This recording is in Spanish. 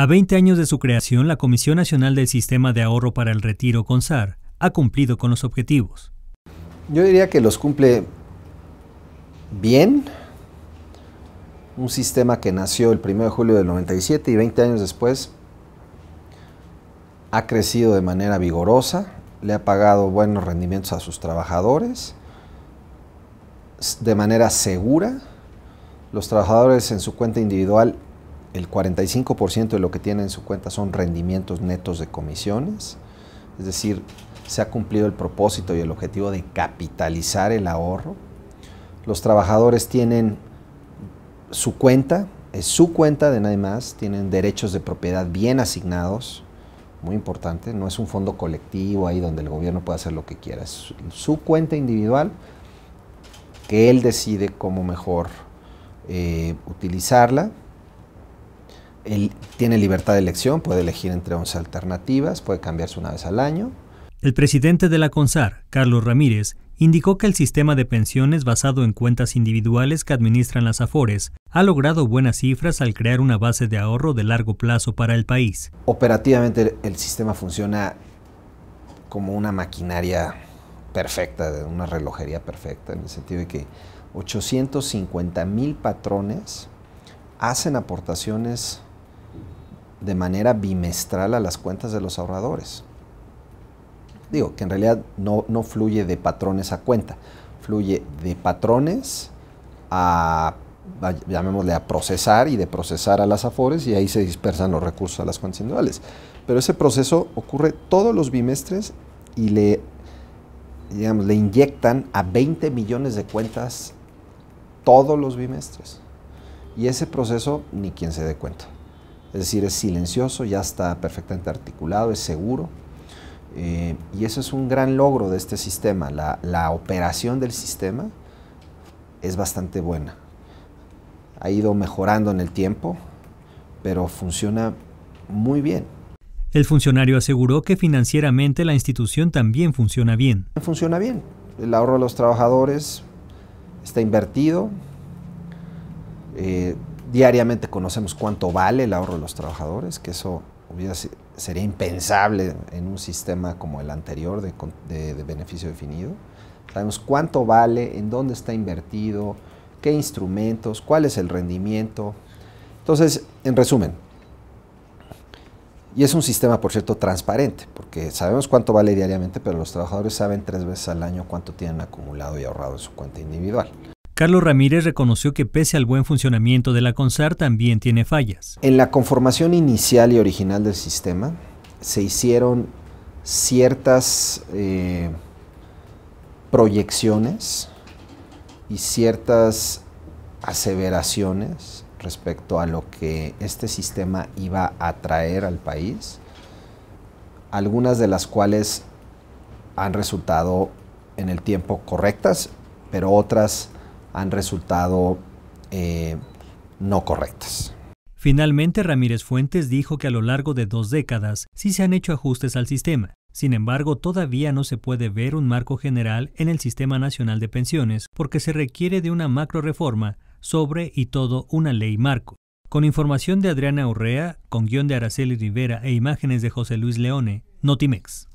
A 20 años de su creación, la Comisión Nacional del Sistema de Ahorro para el Retiro, CONSAR, ha cumplido con los objetivos. Yo diría que los cumple bien. Un sistema que nació el 1 de julio del 97 y 20 años después ha crecido de manera vigorosa, le ha pagado buenos rendimientos a sus trabajadores de manera segura. Los trabajadores en su cuenta individual el 45% de lo que tiene en su cuenta son rendimientos netos de comisiones, es decir, se ha cumplido el propósito y el objetivo de capitalizar el ahorro. Los trabajadores tienen su cuenta, es su cuenta de nadie más, tienen derechos de propiedad bien asignados, muy importante, no es un fondo colectivo ahí donde el gobierno puede hacer lo que quiera, es su cuenta individual que él decide cómo mejor eh, utilizarla él tiene libertad de elección, puede elegir entre 11 alternativas, puede cambiarse una vez al año. El presidente de la CONSAR, Carlos Ramírez, indicó que el sistema de pensiones basado en cuentas individuales que administran las AFORES ha logrado buenas cifras al crear una base de ahorro de largo plazo para el país. Operativamente el sistema funciona como una maquinaria perfecta, una relojería perfecta, en el sentido de que 850 mil patrones hacen aportaciones de manera bimestral a las cuentas de los ahorradores. Digo, que en realidad no, no fluye de patrones a cuenta, fluye de patrones a, llamémosle, a procesar y de procesar a las afores y ahí se dispersan los recursos a las cuentas individuales. Pero ese proceso ocurre todos los bimestres y le, digamos, le inyectan a 20 millones de cuentas todos los bimestres. Y ese proceso ni quien se dé cuenta. Es decir, es silencioso, ya está perfectamente articulado, es seguro. Eh, y eso es un gran logro de este sistema. La, operación del sistema es bastante buena. Ha ido mejorando en el tiempo, pero funciona muy bien. El funcionario aseguró que financieramente la institución también funciona bien. Funciona bien. El ahorro de los trabajadores está invertido. Eh, Diariamente conocemos cuánto vale el ahorro de los trabajadores, que eso sería impensable en un sistema como el anterior de, de beneficio definido. Sabemos cuánto vale, en dónde está invertido, qué instrumentos, cuál es el rendimiento. Entonces, en resumen, y es un sistema, por cierto, transparente, porque sabemos cuánto vale diariamente, pero los trabajadores saben tres veces al año cuánto tienen acumulado y ahorrado en su cuenta individual. Carlos Ramírez reconoció que pese al buen funcionamiento de la CONSAR también tiene fallas. En la conformación inicial y original del sistema se hicieron ciertas eh, proyecciones y ciertas aseveraciones respecto a lo que este sistema iba a traer al país, algunas de las cuales han resultado en el tiempo correctas, pero otras han resultado eh, no correctas. Finalmente, Ramírez Fuentes dijo que a lo largo de dos décadas sí se han hecho ajustes al sistema. Sin embargo, todavía no se puede ver un marco general en el Sistema Nacional de Pensiones porque se requiere de una macro reforma sobre y todo una ley marco. Con información de Adriana Urrea, con guión de Araceli Rivera e imágenes de José Luis Leone, Notimex.